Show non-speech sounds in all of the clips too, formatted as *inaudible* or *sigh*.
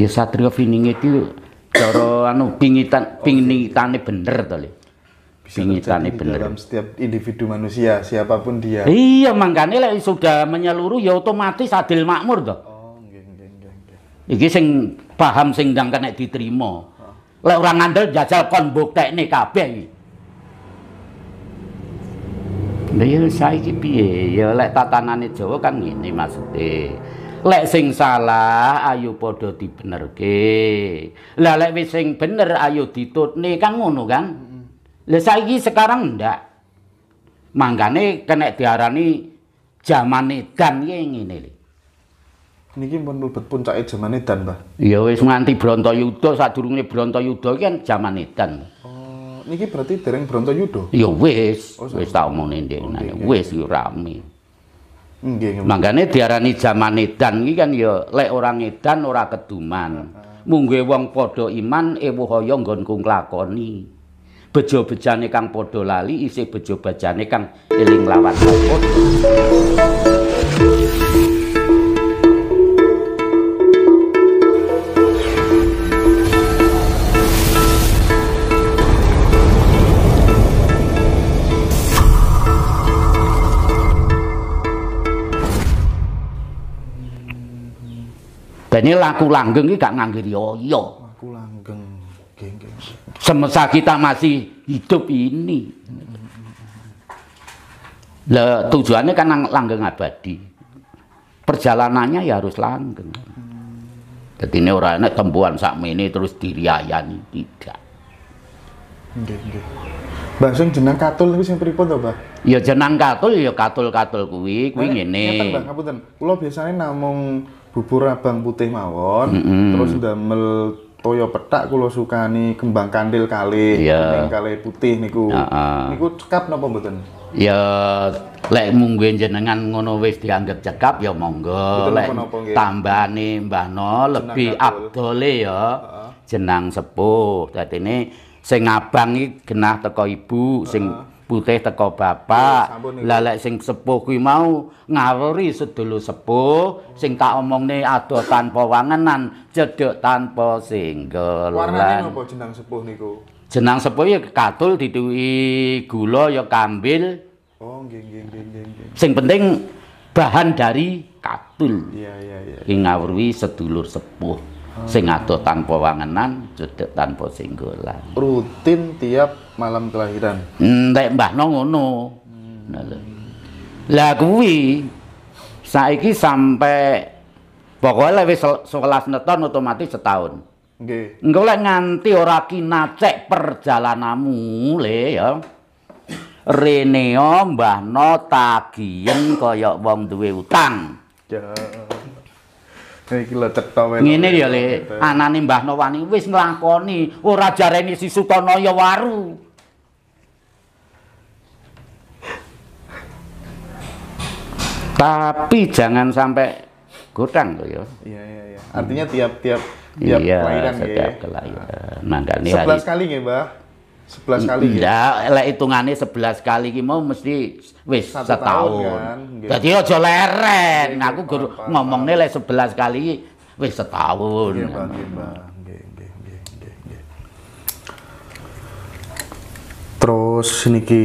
Ya satrio vininge itu cara anu pingitan pingitane bener to, Le. Pingitane bener. Dalam setiap individu manusia, siapapun dia. Iya, makanya lek sudah menyeluruh ya otomatis adil makmur to. Oh, nggih nggih nggih. Iki sing paham sing ndang kena diterima. Oh. Lek ora ngandel jajal kon mbuktekne kabeh iki. Lha ya saiki piye? Ya lek tatanan Jawa kan ini maksudnya lek sing salah ayo padha dibenerke lah lek wis sing bener ayo ditutne kan ngono kan lah saiki sekarang ndak manggane kena diarani zamane dan ki ngene lho niki pun mlebet puncake zaman edan, Mbah. Ya wis nganti Brontayuda sadurunge Brontayuda iki kan zaman edan. Oh, niki berarti dereng Brontayuda? Ya wis, oh, wis tak omongne ndek. Ya. Wis yo ya, rame. Makanya diarani zaman edan ini kan ya lek orang ngedan ora keduman. Ah. Mungguh wong podo iman ewu hoyong gonkung lakoni. Bejo bejane kang podo lali isih bejo bejane kang eling lawan podo. Ini laku langgeng ini gak nganggo riya. Laku langgeng. Semasa kita masih hidup ini. Le, tujuannya kan langgeng abadi. Perjalanannya ya harus langgeng. Jadi ini orang enak tembuan ini terus diriayani tidak. Nggih, nggih. jenang katul tapi yang pripun to, Mbak? Ya jenang katul ya katul-katul kuwi, kuwi ngene. Ngeten, Mbah, ngapunten. namung bubur abang putih mawon mm -hmm. terus damel toyo petak suka nih kembang kandil kali yeah. Iya. kali putih niku uh -uh. niku cekap napa mboten ya lek mungguin jenengan ngono wis dianggap cekap ya monggo lek nih Mbah No lebih abdole ya jenang sepuh dadi ini sing abang iki genah teko ibu sing uh -huh putih teko bapak. Iya, lalek sing sepuh kuwi mau ngawuri sedulur sepuh sing tak omongne adoh tanpa wangenan, cedhek tanpa singgel. Warnane napa jenang sepuh niku? jenang sepuh ya katul dituwi gula ya kambil. Oh, nggih nggih nggih nggih. Sing penting bahan dari katul. Iya iya iya. ngawuri sedulur sepuh sing adoh tanpa wangenan cedhek tanpa singgolan rutin tiap malam kelahiran entek hmm, nongono, ngono hmm. nah, lah kuwi saiki sampai pokoknya wis sekelas neton otomatis setahun nggih engko lek nganti ora perjalanan perjalananmu le ya Mbah mbahno tagiyen koyok wong duwe utang. Ya. Eh, iki lho cetha wae. Ngene ya Le, anane Mbah Nowani wis nglakoni, ora jareni si Sutono ya waru. Tapi jangan sampai godang tuh ya. Iya iya iya. Artinya tiap-tiap hmm. tiap iya, kelahiran ya. Setiap ya. kelahiran. Nah, Sebelas kali nggih, Mbah. Sebelas kali. ya lek hitungane sebelas kali ki mau mesti wis Satu setahun. Tahun, kan? Gitu. Jadi aja leren. Gitu, aku guru ngomong nilai sebelas kali wis setahun. Iya, iya, nggih, Bang. Nggih, nggih, nggih, nggih. Terus niki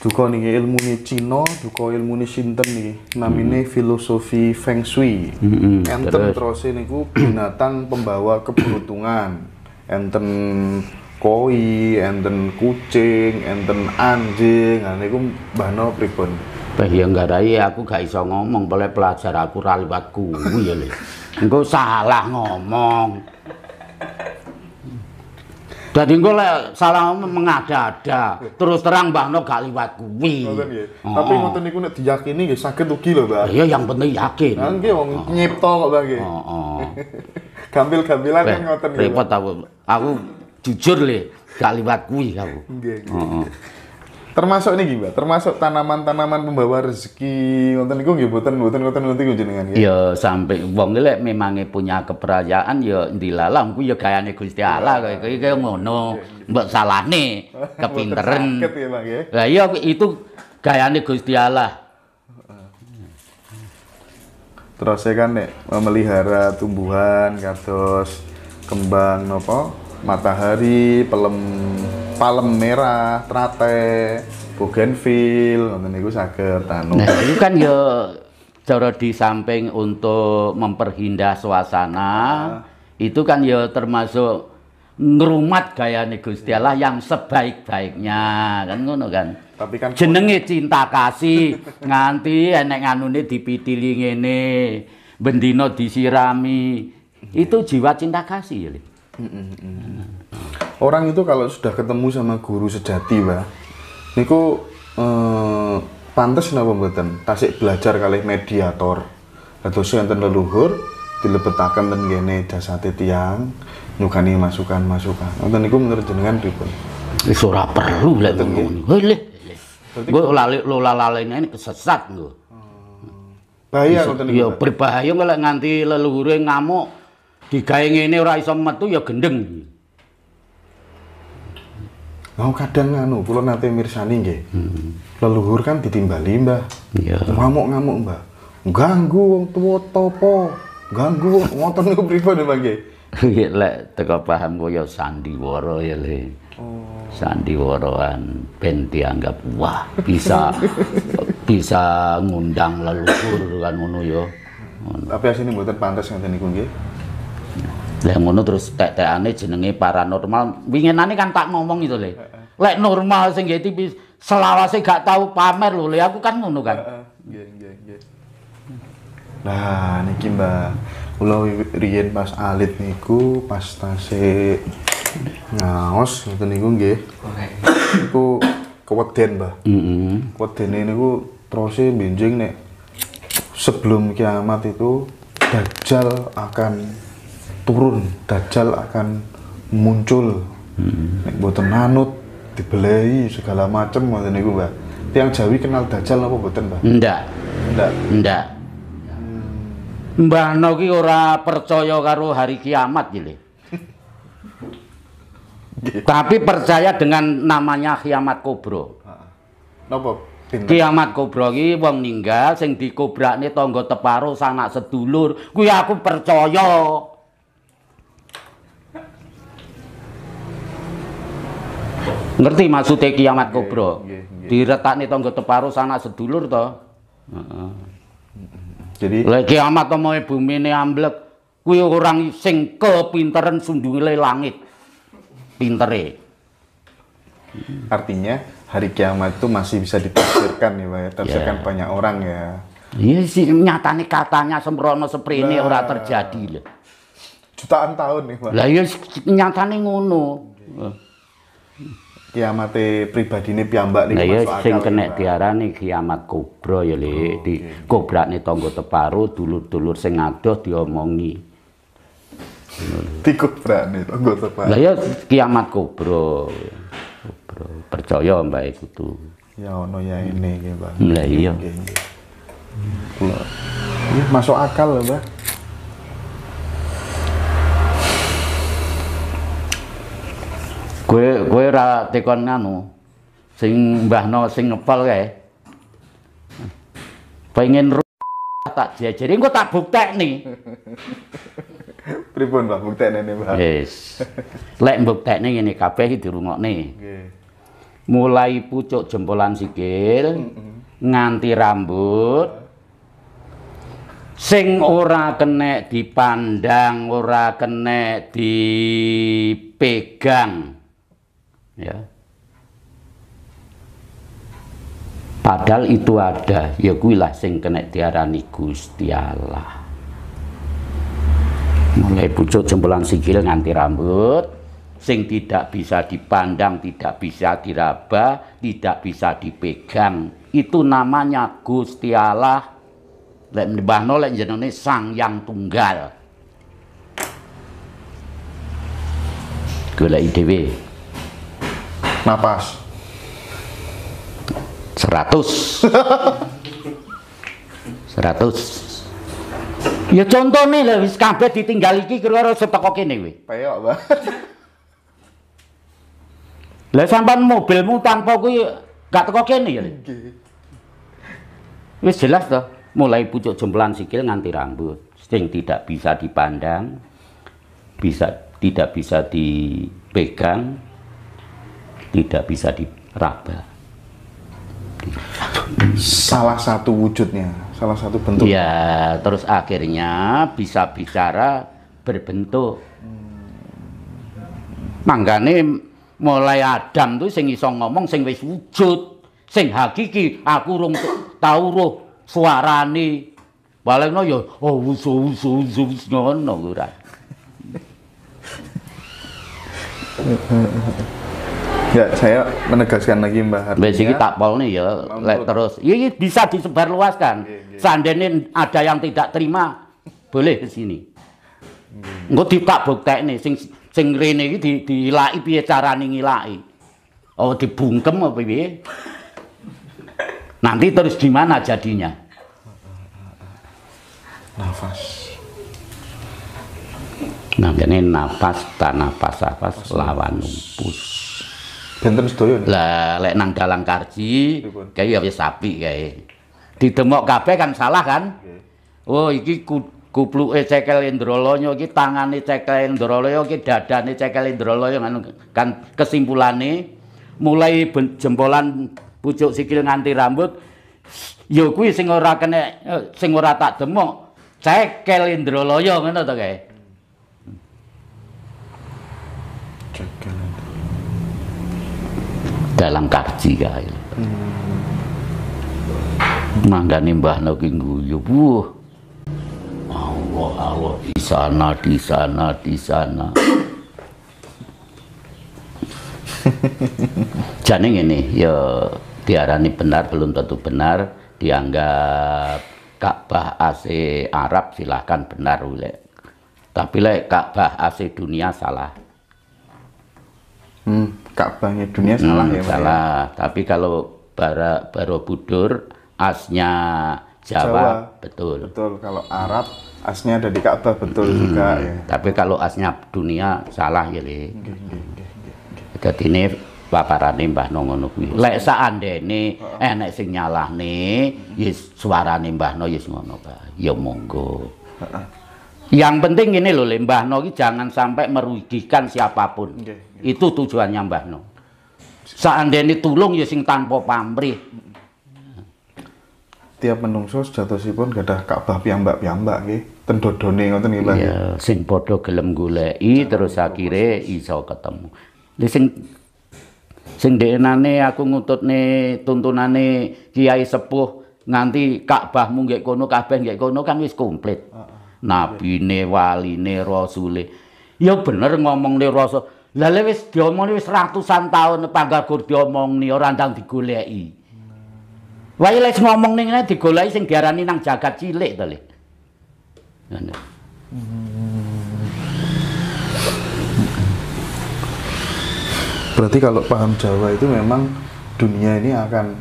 duka niki ilmu ni Cina, duka ilmu ni sinten nih. Namine hmm. filosofi Feng Shui. Hmm, Enten terus niku binatang pembawa keberuntungan. Enten koi, enten kucing, enten anjing, nah niku bahno pripun? Bah ya aku gak iso ngomong, boleh pelajar aku ra liwat kuwi ya le. Engko salah ngomong. Jadi engko lek salah ngomong mengada-ada, terus terang Mbah No gak liwat kuwi. Ya. Oh. Tapi ngoten niku nek diyakini nggih ya, saged ugi lho, Mbah. Iya, yang penting yakin. Nah, nggih wong oh. nyipta kok, Mbah nggih. Heeh. Oh, oh. *laughs* Gampil-gampilan kan ngoten niku. Ya, repot aku. Aku jujur le gak liwat kuwi aku. Termasuk ini gimana? termasuk tanaman-tanaman pembawa rezeki wonten niku nggih boten boten boten niku jenengan nggih. Ya sampai wong lek memangnya punya keperajaan, ya dilalang kuwi ya gayane Gusti Allah kaya kaya gitu, ngono. Iya, iya. Mbok salahne *laughs* kepinteren. Ya, ya. Lah iya itu gayane Gusti Allah. Terus saya kan nek memelihara tumbuhan kados kembang nopo matahari, pelem palem merah, trate, bougainville, nonton itu sager, tanu. Nah, itu kan ya cara di samping untuk memperhindah suasana, nah. itu kan ya termasuk ngerumat gaya Gusti Allah yang sebaik-baiknya kan ngono kan tapi kan jenenge cinta kasih nganti enek nganune dipitili ngene bendino disirami itu jiwa cinta kasih ya Orang itu kalau sudah ketemu sama guru sejati, Pak, niku eh, pantas napa mboten? Tasik belajar kali mediator. Dados enten leluhur dilebetaken ten kene dasate tiang nyukani masukan-masukan. Wonten niku menurut jenengan pripun? Wis ora perlu lek ngono. Lih. Gue lali lola ini kesesat gue. Hmm. Bahaya ngoten niku. Ya berbahaya lek nganti yang ngamuk digaing ngene ora iso metu ya gendeng. Mau kadang anu kula nate mirsani nggih. Hmm. Leluhur kan ditimbali, Mbah. Iya. Ngamuk-ngamuk, Mbah. Ganggu wong tuwa topo. Ganggu ngoten *laughs* niku pripun, Mbah nggih? Nggih, iya, lek teko paham kaya sandiwara ya, Le. Oh. Sandiwaraan ben dianggap wah bisa *laughs* bisa ngundang leluhur kan ngono ya. Tapi asini mboten pantes ngeten niku nggih. Lah ngono terus tek-tekane jenenge paranormal. Winginane kan tak ngomong itu le. Lek normal sing nggih tipis selawase gak tau pamer lho le. Aku kan ngono kan. Nggih nggih nggih. Nah niki Mbak, kula riyen pas alit niku pas tase ngaos ngoten niku nggih. Niku keweden Mbak. Heeh. Wedene niku terusé benjing nek sebelum kiamat itu Dajjal akan turun dajjal akan muncul hmm. nek boten manut dibelai segala macem ngoten niku Mbak tiang Jawi kenal dajjal apa boten Mbak ndak ndak ndak hmm. Mbah Noki ora percaya karo hari kiamat gile. Tapi percaya dengan namanya kiamat kobro. Napa Kiamat kobra iki wong ninggal sing dikobrakne tangga teparo sanak sedulur. Kuwi aku percaya. Ngerti maksudnya iya, kiamat iya, iya, diretak nih tonggo teparu sana sedulur toh Jadi Lai kiamat bumi ini amblek kuyo orang sing kepinteren sundule langit. Pintere. Artinya hari kiamat itu masih bisa ditafsirkan nih Pak. Ya. Tafsirkan yeah. banyak orang ya. Iya sih nyatanya katanya sembrono ini nah, orang terjadi lah Jutaan tahun nih, Pak. Lah iya nyatanya ngono. Okay kiamate pribadine piyambak niku nah, masuk akal. sing kena nih kiamat kobra ya, li Oh, di okay. nih tangga teparu. dulur-dulur sing ngadoh diomongi. nih tangga teparu. Lah ya kiamat kobra. Kobra. Percaya Mbak itu tuh. Ya ono ya ini nggih, Mbak. Lah iya. Kula. Iya, masuk akal lho, Mbak. gue gue ora tekon anu sing mbahno sing ngepel kae. Pengen tak diajari engko tak buktekni. *laughs* Pripun Mbah buktekne Mbah? Yes. Lek buktekne ngene kabeh rumah nih. Mulai pucuk jempolan sikil nganti rambut sing ora kene dipandang, ora kene dipegang ya padahal itu ada ya lah sing kena diarani Gusti Allah mulai pucuk jempolan sikil nganti rambut sing tidak bisa dipandang tidak bisa diraba tidak bisa dipegang itu namanya Gusti Allah lek nyembahno lek jenenge Sang Yang Tunggal golek dhewe napas 100 100 ya contoh nih lah wis kabeh ditinggal iki kira-kira seteko kene kuwi payok Mbak *laughs* lah sampean mobilmu tanpa kuwi gak teko kene ya wis jelas toh mulai pucuk jempolan sikil nganti rambut sing tidak bisa dipandang bisa tidak bisa dipegang tidak bisa diraba. Salah satu wujudnya, salah satu bentuk. Ya, terus akhirnya bisa bicara berbentuk. Manggane mulai Adam tuh sing iso ngomong sing wis wujud, sing hakiki aku rung tau roh suarane. Palingno ya oh wusu wusu wusu ngono ora. *laughs* Ya, saya menegaskan lagi Mbak Hartinya. Wis iki tak polne ya, ya. lek terus. Iki iya, iya, bisa disebar luaskan. Iya, Sandene ada yang tidak terima, boleh ke sini. Hmm. Engko ditak buktekne sing sing rene iki di dilaki piye nih ngilaki. Oh dibungkem apa piye? Nanti terus di mana jadinya? Nafas. Nah, ini nafas, tanah nafas, nafas, lawan lupus. Benten sedoyo. Lah lek nang dalang karji kaya wis sapi kae. Didemok kabeh kan salah kan? Nggih. Oh iki ku kupluke cekel Indralaya iki tangane cekel Indralaya iki dadane cekel Indralaya kan kan kesimpulane mulai jempolan pucuk sikil nganti rambut ya kuwi sing ora kene eh, sing ora tak demok cekel Indralaya ngono to kae. karji kae. Hmm. Manggane Mbah Noki guyu. Wah. Allah Allah di sana di sana di sana. *laughs* Jane ngene ya diarani benar belum tentu benar dianggap Ka'bah AC Arab silahkan benar oleh tapi lek Ka'bah AC dunia salah hmm. Ka'bahnya dunia hmm, salah ya, ya? salah ya? tapi kalau bara, Borobudur asnya Jawa, Jawa betul betul kalau Arab asnya ada di Ka'bah betul hmm, juga ya. tapi kalau asnya dunia salah ya Le. jadi ini paparane Mbah Nono kuwi. Lek saandene enek sing nyalahne, hmm. suara suarane Mbah Nono ya ngono Ya monggo. Yang penting ini loh Mbah Nono jangan sampai merugikan siapapun. Okay. Itu tujuannya Mbah No. Seandainya tulung ya sing tanpa pamrih. Tiap menungso sejatosipun gadah Ka'bah piyambak-piyambak nggih. Ten dodone ngoten nggih, Mbah. Iya, sing padha gelem goleki iya, terus akhire iso ketemu. Lha sing sing deknane aku ngututne tuntunane Kiai Sepuh nganti Ka'bahmu nggih kono, Ka'bah nggih kono kan wis komplit. Nabine, waline, rasule. Ya bener ne rasul Lalu wis diomong wis ratusan tahun panggal diomong nih orang dang digoleki. Hmm. Wah ilah ngomong nih nih digoleki sing diarani nang jagat cilik tali. Hmm. Berarti kalau paham Jawa itu memang dunia ini akan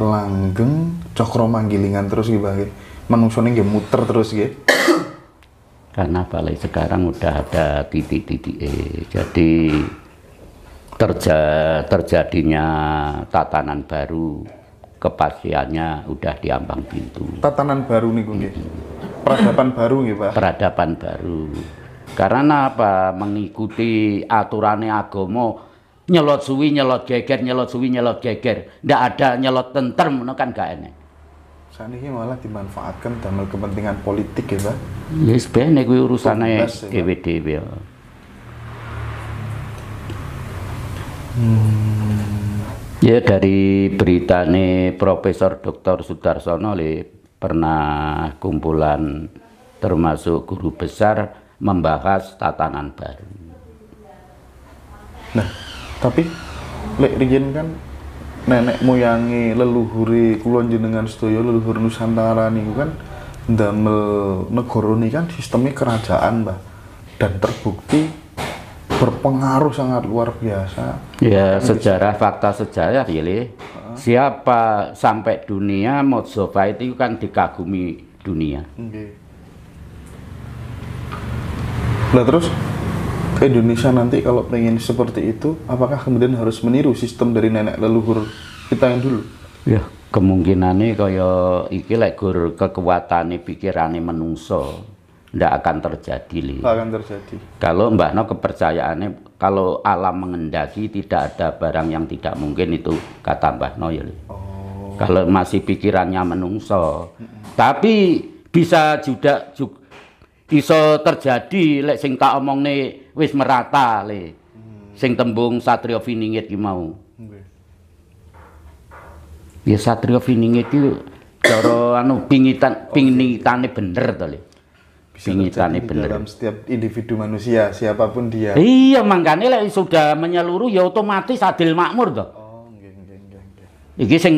langgeng cokro manggilingan terus gitu, manusia ning muter terus gitu karena balai sekarang udah ada titik-titik eh, jadi terja, terjadinya tatanan baru kepastiannya udah diambang pintu tatanan baru nih gue peradaban baru nih pak peradaban baru karena apa mengikuti aturannya agomo nyelot suwi nyelot geger nyelot suwi nyelot geger ndak ada nyelot tentrem menekan kan gak enak ini malah dimanfaatkan dalam kepentingan politik ya, Pak. Ya yes, sebenarnya kuwi urusane ya, dhewe dhewe. Ya. Hmm. Ya dari beritane Profesor Dr. Sudarsono li, pernah kumpulan termasuk guru besar membahas tatanan baru. Nah, tapi lek Rijen kan nenek moyangi leluhuri kulon jenengan sedaya leluhur nusantara nih, kan damel negara ini kan sistemnya kerajaan mbak dan terbukti berpengaruh sangat luar biasa ya sejarah fakta sejarah pilih ya, uh. siapa sampai dunia Mojopahit itu kan dikagumi dunia okay. nah terus Indonesia nanti kalau pengen seperti itu, apakah kemudian harus meniru sistem dari nenek leluhur kita yang dulu? Ya, kemungkinannya kaya iki lekur kekuatan kekuatane pikirane menungso ndak akan terjadi li. akan terjadi. Kalau Mbak No kepercayaannya kalau alam mengendaki tidak ada barang yang tidak mungkin itu kata Mbak No ya. Oh. Kalau masih pikirannya menungso. Mm -hmm. Tapi bisa juga, juga iso terjadi lek sing tak omongne wis merata le. Hmm. Sing tembung Satrio Viningit ki mau. Nggih. Ya Satrio Viningit ki cara anu pingitan okay. Oh, pingitane bener to le. Bisa pingitane bener. Dalam setiap individu manusia, siapapun dia. Iya, makanya lek sudah menyeluruh ya otomatis adil makmur to. Oh, nggih nggih nggih. Iki sing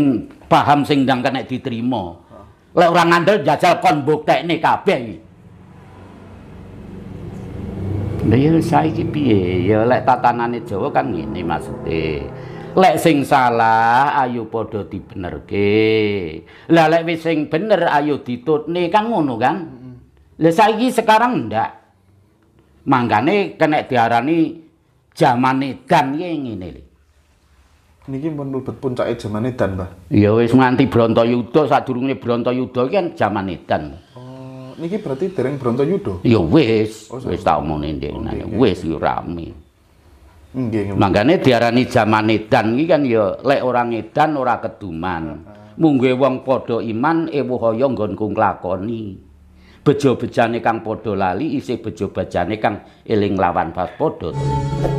paham sing ndang kena diterima. Oh. Lek ora ngandel jajal kon mbuktekne kabeh iki. Lha ya saiki piye? Ya lek tatanane Jawa kan ngene maksude. Lek sing salah ayo padha dibenerke. Lah lek wis sing bener ayo ditutne kan ngono kan. Lha saiki sekarang ndak. Mangkane kena diarani jaman edan iki ngene lho. Niki pun mlebet puncake jaman edan, Mbah. Ya wis nganti Brontoyudo sadurunge Brontoyudo iki kan jaman edan niki berarti dereng Bronto Yudo. Ya wis, oh, wis tak omongne ndekne. Oh, wis yo rame. Nggih. Mangkane diarani jaman edan iki kan ya lek ora edan ora keduman. Ah. Mungguhe wong padha iman ewuhaya nggonku nglakoni. Bejo-bejane kang padha lali isih bejo-bejane kang eling lawan pas padha.